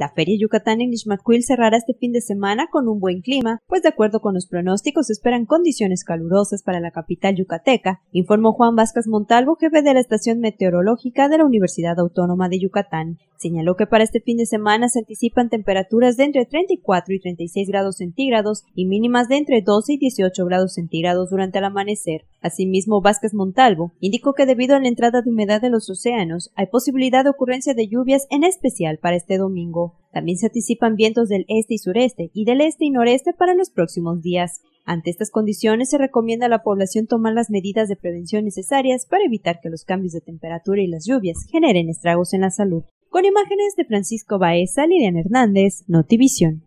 La Feria Yucatán en Ixmatquil cerrará este fin de semana con un buen clima, pues de acuerdo con los pronósticos esperan condiciones calurosas para la capital yucateca, informó Juan Vázquez Montalvo, jefe de la Estación Meteorológica de la Universidad Autónoma de Yucatán. Señaló que para este fin de semana se anticipan temperaturas de entre 34 y 36 grados centígrados y mínimas de entre 12 y 18 grados centígrados durante el amanecer. Asimismo, Vázquez Montalvo indicó que debido a la entrada de humedad de los océanos hay posibilidad de ocurrencia de lluvias en especial para este domingo. También se anticipan vientos del este y sureste y del este y noreste para los próximos días. Ante estas condiciones se recomienda a la población tomar las medidas de prevención necesarias para evitar que los cambios de temperatura y las lluvias generen estragos en la salud con imágenes de Francisco Baeza, Lilian Hernández, Notivision.